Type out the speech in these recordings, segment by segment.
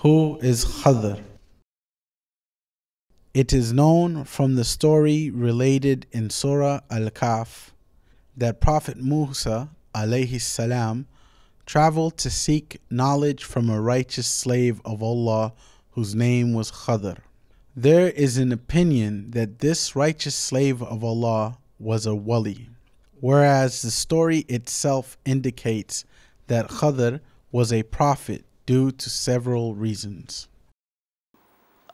who is Khadr. It is known from the story related in Surah Al-Kahf that Prophet Musa alayhi salam traveled to seek knowledge from a righteous slave of Allah whose name was Khadr. There is an opinion that this righteous slave of Allah was a wali, whereas the story itself indicates that Khadr was a prophet due to several reasons.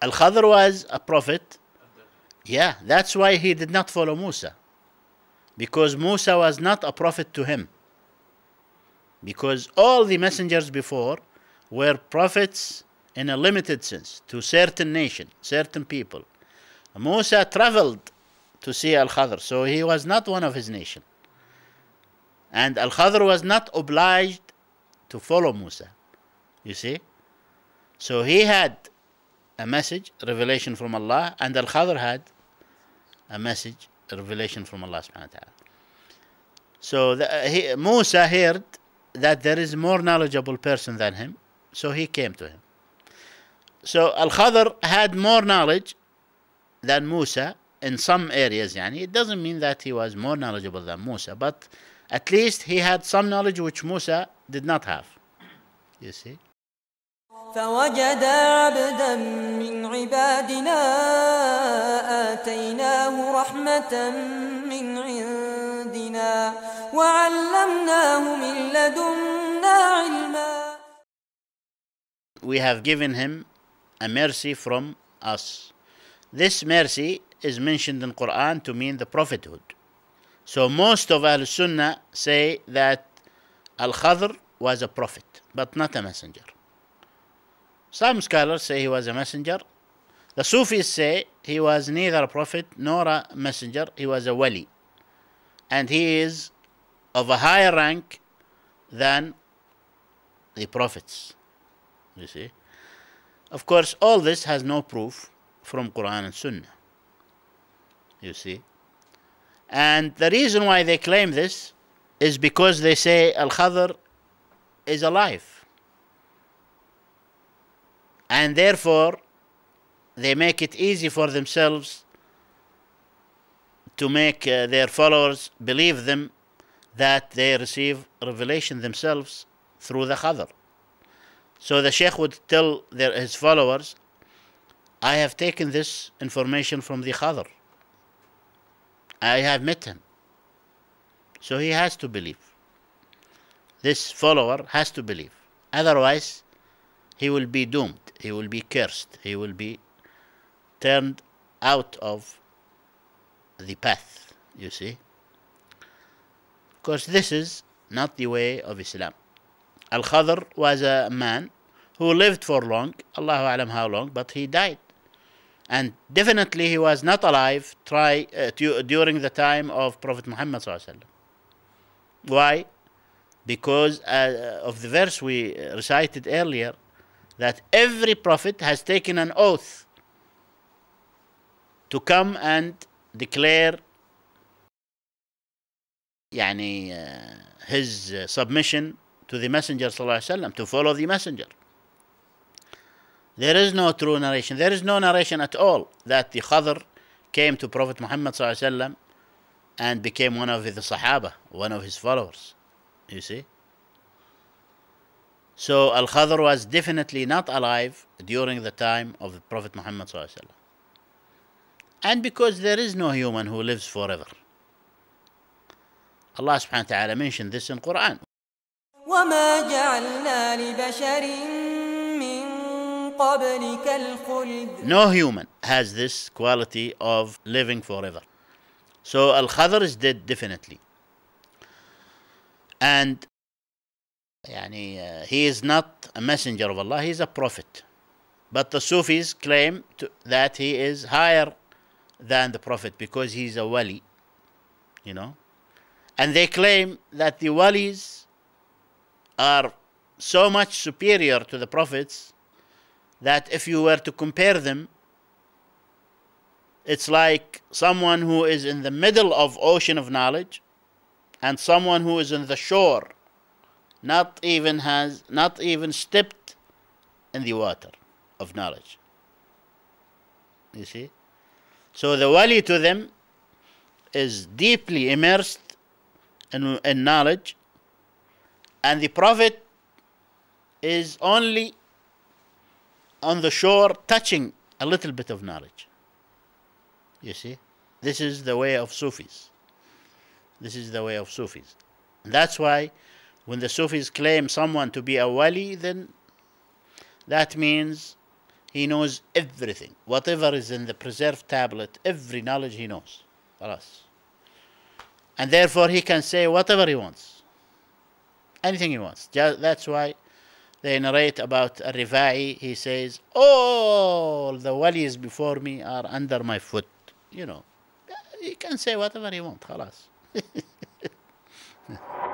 Al Khadr was a prophet. Yeah, that's why he did not follow Musa. Because Musa was not a prophet to him. Because all the messengers before were prophets in a limited sense to certain nation, certain people. Musa traveled to see Al Khadr, so he was not one of his nation. And Al Khadr was not obliged to follow Musa. You see? So he had a message, revelation from Allah, and Al Khadr had a message, a revelation from Allah subhanahu wa ta'ala. So the, uh, he, Musa heard that there is more knowledgeable person than him, so he came to him. So Al Khadr had more knowledge than Musa in some areas, yani. It doesn't mean that he was more knowledgeable than Musa, but at least he had some knowledge which Musa did not have. You see? فوجدا عبدا من عبادنا آتيناه رحمة من عندنا وعلمناه من لدنا علما We have given him a mercy from us. This mercy is mentioned in Quran to mean the prophethood. So most of Ahl Sunnah say that Al-Khadr was a prophet, but not a messenger. Some scholars say he was a messenger. The Sufis say he was neither a prophet nor a messenger, he was a wali. And he is of a higher rank than the prophets. You see? Of course, all this has no proof from Quran and Sunnah. You see? And the reason why they claim this is because they say Al Khadr is alive and therefore they make it easy for themselves to make uh, their followers believe them that they receive revelation themselves through the Khadr. So the Sheikh would tell their, his followers, I have taken this information from the Khadr. I have met him. So he has to believe. This follower has to believe. Otherwise, he will be doomed he will be cursed, he will be turned out of the path, you see. Because this is not the way of Islam. Al Khadr was a man who lived for long, Allah Alam how long, but he died. And definitely he was not alive try, uh, to, during the time of Prophet Muhammad. Why? Because uh, of the verse we recited earlier that every prophet has taken an oath to come and declare يعني, uh, his uh, submission to the Messenger وسلم, to follow the Messenger. There is no true narration. There is no narration at all that the Khadr came to Prophet Muhammad وسلم, and became one of the Sahaba, one of his followers. You see? So Al Khadr was definitely not alive during the time of the Prophet Muhammad. And because there is no human who lives forever. Allah subhanahu wa ta'ala mentioned this in Quran. وما جعلنا لبشر من قبلك الخلد No human has this quality of living forever. So Al-Khadr is dead definitely. And Yani, uh, he is not a messenger of Allah, he is a prophet. But the Sufis claim to, that he is higher than the prophet because he is a wali, you know. And they claim that the walis are so much superior to the prophets that if you were to compare them, it's like someone who is in the middle of ocean of knowledge and someone who is in the shore not even has not even stepped in the water of knowledge. You see? So the wali to them is deeply immersed in, in knowledge and the prophet is only on the shore touching a little bit of knowledge. You see? This is the way of Sufis. This is the way of Sufis. And that's why when the Sufis claim someone to be a wali, then that means he knows everything. Whatever is in the preserved tablet, every knowledge he knows. Alas. And therefore he can say whatever he wants. Anything he wants. that's why they narrate about Rifai. He says, all the walis before me are under my foot. You know, he can say whatever he wants. Alas.